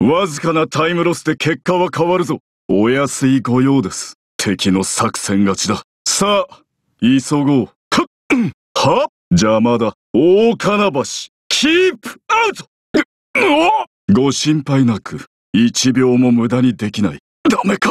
わずかなタイムロスで結果は変わるぞ。お安い御用です。敵の作戦勝ちだ。さあ、急ごう。はっ、は邪魔だ。大金橋、キープアウトご心配なく、一秒も無駄にできない。ダメか